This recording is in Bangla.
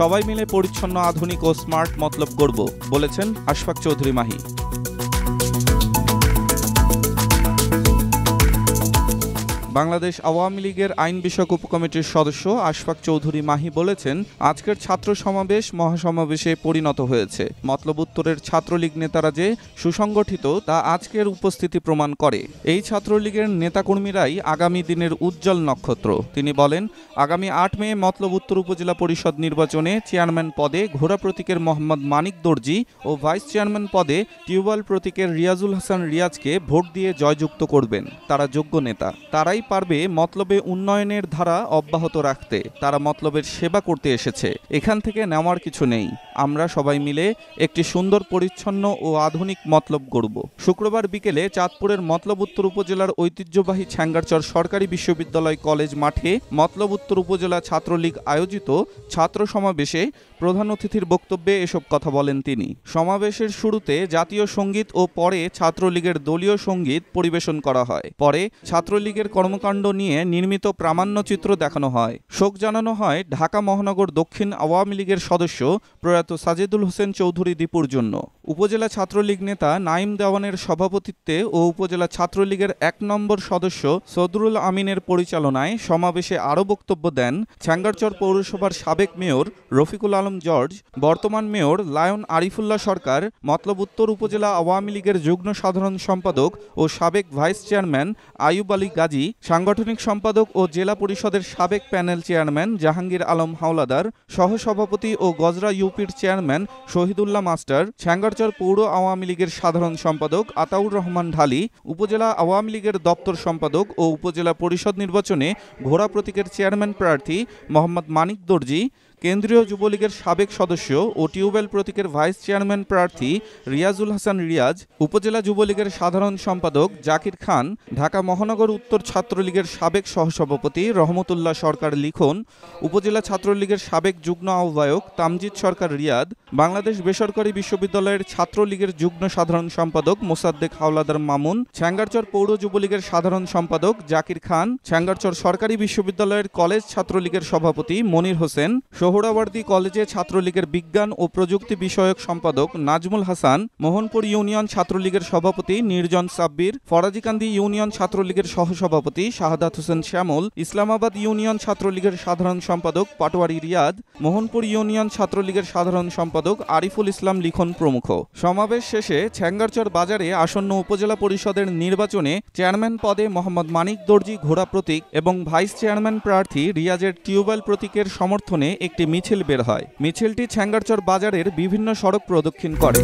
সবাই মিলে পরিচ্ছন্ন আধুনিক ও স্মার্ট মতলব করব বলেছেন আশফাক চৌধুরী মাহি বাংলাদেশ আওয়ামী লীগের আইন বিষয়ক উপকমিটির সদস্য আশফাক চৌধুরী মাহি বলেছেন আজকের ছাত্র সমাবেশ মহাসমাবেশে পরিণত হয়েছে মতলব উত্তরের ছাত্রলীগ নেতারা যে সুসংগঠিত তা আজকের উপস্থিতি প্রমাণ করে এই ছাত্রলীগের নেতাকর্মীরাই আগামী দিনের উজ্জ্বল নক্ষত্র তিনি বলেন আগামী আট মে মতলব উত্তর উপজেলা পরিষদ নির্বাচনে চেয়ারম্যান পদে ঘোড়া প্রতীকের মোহাম্মদ মানিক দর্জি ও ভাইস চেয়ারম্যান পদে টিউবওয়েল প্রতীকের রিয়াজুল হাসান রিয়াজকে ভোট দিয়ে জয়যুক্ত করবেন তারা যোগ্য নেতা তারাই তারাই পারবে মতলবে উন্নয়নের ধারা অব্যাহত রাখতে তারা মতলবের সেবা করতে এসেছে এখান থেকে নেওয়ার কিছু নেই আমরা সবাই মিলে একটি সুন্দর পরিচ্ছন্ন ও আধুনিক মতলব গড়ব শুক্রবার বিকেলে চাঁদপুরের মতলব উত্তর উপজেলার ঐতিহ্যবাহী ছ্যাঙ্গারচর সরকারি বিশ্ববিদ্যালয় কলেজ মাঠে মতলব উত্তর উপজেলা ছাত্রলীগ আয়োজিত ছাত্র সমাবেশে প্রধান অতিথির বক্তব্যে এসব কথা বলেন তিনি সমাবেশের শুরুতে জাতীয় সঙ্গীত ও পরে ছাত্রলীগের দলীয় সঙ্গীত পরিবেশন করা হয় পরে ছাত্রলীগের কর্ম কর্মকাণ্ড নিয়ে নির্মিত প্রামাণ্যচিত্র দেখানো হয় শোক জানানো হয় ঢাকা মহানগর দক্ষিণ আওয়ামী লীগের সদস্য প্রয়াত সাজেদুল হোসেন চৌধুরী দীপুর জন্য উপজেলা ছাত্রলীগ নেতা নাইম দেওয়ানের সভাপতিত্বে ও উপজেলা ছাত্রলীগের এক নম্বর সদস্য সদরুল আমিনের পরিচালনায় সমাবেশে আরও বক্তব্য দেন ছ্যাঙ্গারচর পৌরসভার সাবেক মেয়র রফিকুল আলম জর্জ বর্তমান মেয়র লায়ন আরিফুল্লাহ সরকার মতলব উত্তর উপজেলা আওয়ামী লীগের যুগ্ম সাধারণ সম্পাদক ও সাবেক ভাইস চেয়ারম্যান আয়ুব আলী গাজী সাংগঠনিক সম্পাদক ও জেলা পরিষদের সাবেক প্যানেল চেয়ারম্যান জাহাঙ্গীর আলম হাওলাদার সহসভাপতি ও গজরা ইউপির চেয়ারম্যান শহীদুল্লাহ মাস্টার ছ্যাঙ্গারচর পৌর আওয়ামী লীগের সাধারণ সম্পাদক আতাউর রহমান ঢালি উপজেলা আওয়ামী লীগের দপ্তর সম্পাদক ও উপজেলা পরিষদ নির্বাচনে ঘোড়া প্রতীকের চেয়ারম্যান প্রার্থী মোহাম্মদ মানিক দর্জি কেন্দ্রীয় যুবলীগের সাবেক সদস্য ও টিউবওয়েল প্রতীকের ভাইস চেয়ারম্যান প্রার্থী রিয়াজুল হাসান রিয়াজ উপজেলা যুবলীগের সাধারণ সম্পাদক জাকির খান ঢাকা মহানগর উত্তর ছাত্রলীগের সাবেক সহসভাপতি রহমতুল্লাহ সরকার লিখন উপজেলা ছাত্রলীগের সাবেক যুগ্ম আহ্বায়ক তামজিদ সরকার রিয়াদ বাংলাদেশ বেসরকারি বিশ্ববিদ্যালয়ের ছাত্রলীগের যুগ্ম সাধারণ সম্পাদক মোসাদ্দেক হাওলাদার মামুন ছ্যাঙ্গারচর পৌর যুবলীগের সাধারণ সম্পাদক জাকির খান ছ্যাঙ্গারচর সরকারি বিশ্ববিদ্যালয়ের কলেজ ছাত্রলীগের সভাপতি মনির হোসেন সোহরাওয়ার্দী কলেজে ছাত্রলীগের বিজ্ঞান ও প্রযুক্তি বিষয়ক সম্পাদক নাজমুল হাসান মোহনপুর ইউনিয়ন ছাত্রলীগের সভাপতি নির্জন সাব্বির ফরাজিকান্দি ইউনিয়ন ছাত্রলীগের সহসভাপতি শাহাদাত হোসেন শ্যামল ইসলামাবাদ ইউনিয়ন ছাত্রলীগের সাধারণ সম্পাদক পাটোয়ারি রিয়াদ মোহনপুর ইউনিয়ন ছাত্রলীগের সাধারণ সম্পাদক আরিফুল ইসলাম লিখন প্রমুখ সমাবেশ শেষে ছ্যাঙ্গারচর বাজারে আসন্ন উপজেলা পরিষদের নির্বাচনে চেয়ারম্যান পদে মোহাম্মদ মানিক দর্জি ঘোড়া প্রতীক এবং ভাইস চেয়ারম্যান প্রার্থী রিয়াজের টিউবওয়েল প্রতীকের সমর্থনে একটি একটি মিছিল বের হয় মিছিলটি ছ্যাঙ্গারচর বাজারের বিভিন্ন সড়ক প্রদক্ষিণ করে